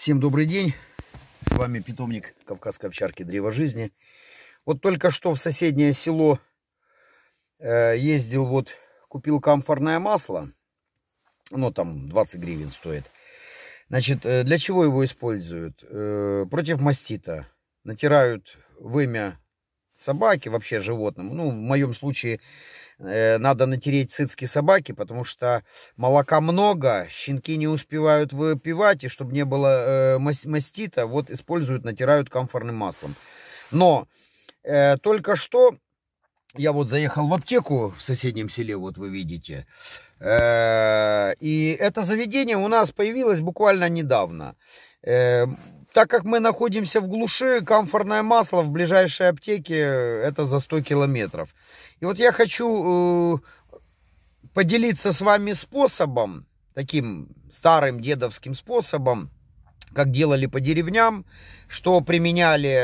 Всем добрый день. С вами питомник Кавказской овчарки Древо Жизни. Вот только что в соседнее село э, ездил, вот купил камфорное масло. Оно там 20 гривен стоит. Значит, э, для чего его используют? Э, против мастита. Натирают вымя собаки, вообще животным. Ну, в моем случае Э, надо натереть цицки собаки, потому что молока много, щенки не успевают выпивать, и чтобы не было э, мастита, вот используют, натирают камфорным маслом. Но э, только что я вот заехал в аптеку в соседнем селе, вот вы видите. Э, и это заведение у нас появилось буквально недавно. Э, так как мы находимся в глуши, камфорное масло в ближайшей аптеке это за 100 километров. И вот я хочу э, поделиться с вами способом, таким старым дедовским способом, как делали по деревням, что применяли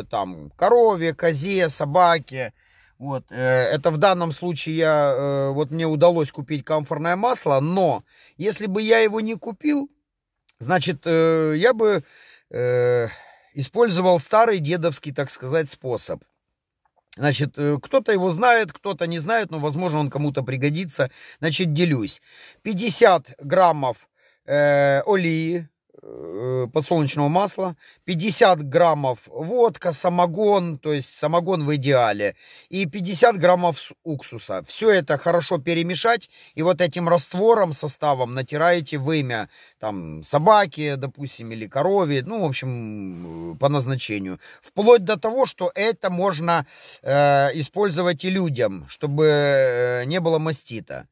э, там корове, козе, собаке. Вот, э, это в данном случае я, э, вот мне удалось купить камфорное масло, но если бы я его не купил, значит, э, я бы Э, использовал старый дедовский, так сказать, способ. Значит, э, кто-то его знает, кто-то не знает, но, возможно, он кому-то пригодится. Значит, делюсь. 50 граммов э, олии, Э, подсолнечного масла, 50 граммов водка, самогон, то есть самогон в идеале, и 50 граммов уксуса. Все это хорошо перемешать, и вот этим раствором, составом натираете вымя, там, собаки, допустим, или корове, ну, в общем, э, по назначению. Вплоть до того, что это можно э, использовать и людям, чтобы э, не было мастита.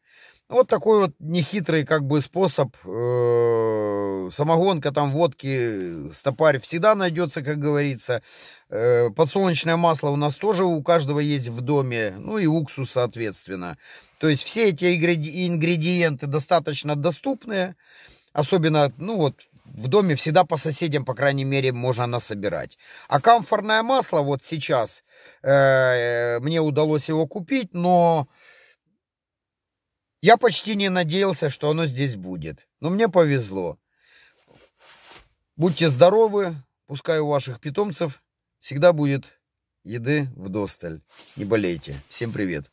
Вот такой вот нехитрый как бы способ э, самогонка, там водки, стопарь всегда найдется, как говорится. Э, подсолнечное масло у нас тоже у каждого есть в доме, ну и уксус, соответственно. То есть все эти ингредиенты достаточно доступные, особенно, ну вот, в доме всегда по соседям, по крайней мере, можно насобирать. А камфорное масло вот сейчас, э, мне удалось его купить, но я почти не надеялся, что оно здесь будет. Но мне повезло. Будьте здоровы, пускай у ваших питомцев всегда будет еды в досталь. Не болейте. Всем привет.